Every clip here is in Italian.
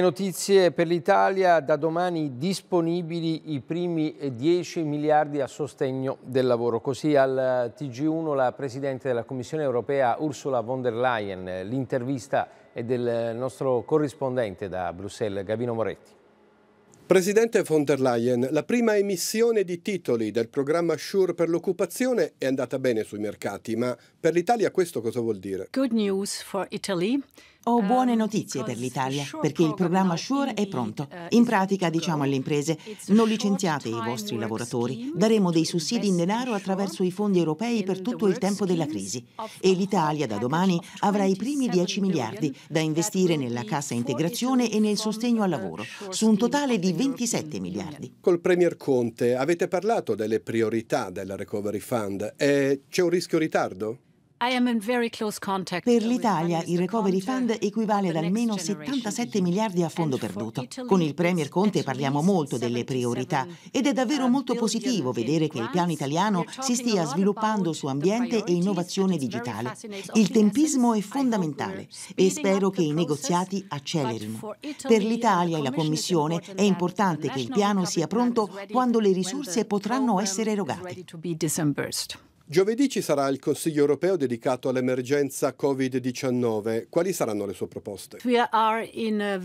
Notizie per l'Italia, da domani disponibili i primi 10 miliardi a sostegno del lavoro. Così al TG1 la Presidente della Commissione europea Ursula von der Leyen, l'intervista è del nostro corrispondente da Bruxelles, Gavino Moretti. Presidente von der Leyen, la prima emissione di titoli del programma Sure per l'occupazione è andata bene sui mercati, ma per l'Italia questo cosa vuol dire? Good news for Italy. Ho um, buone notizie per l'Italia perché il programma Sure è uh, pronto. In pratica diciamo alle imprese non licenziate i vostri lavoratori, daremo dei sussidi in denaro attraverso i fondi europei per tutto il tempo della crisi e l'Italia da domani avrà i primi 10 miliardi da investire nella cassa integrazione e nel sostegno al lavoro, su un totale di 27 miliardi. Col Premier Conte avete parlato delle priorità del Recovery Fund e eh, c'è un rischio ritardo? Per l'Italia il Recovery Fund equivale ad almeno 77 miliardi a fondo perduto. Con il Premier Conte parliamo molto delle priorità ed è davvero molto positivo vedere che il piano italiano si stia sviluppando su ambiente e innovazione digitale. Il tempismo è fondamentale e spero che i negoziati accelerino. Per l'Italia e la Commissione è importante che il piano sia pronto quando le risorse potranno essere erogate. Giovedì ci sarà il Consiglio europeo dedicato all'emergenza Covid-19. Quali saranno le sue proposte?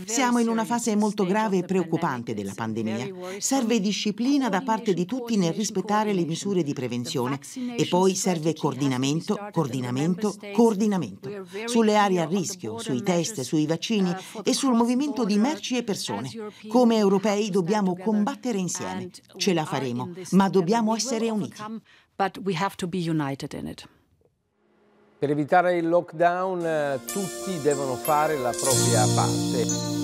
Siamo in una fase molto grave e preoccupante della pandemia. Serve disciplina da parte di tutti nel rispettare le misure di prevenzione e poi serve coordinamento, coordinamento, coordinamento sulle aree a rischio, sui test, sui uh, vaccini e sul movimento di merci e persone. Come europei dobbiamo combattere insieme. Ce la faremo, ma dobbiamo essere uniti. but we have to be united in it. Per evitare il lockdown eh, tutti devono fare la propria parte.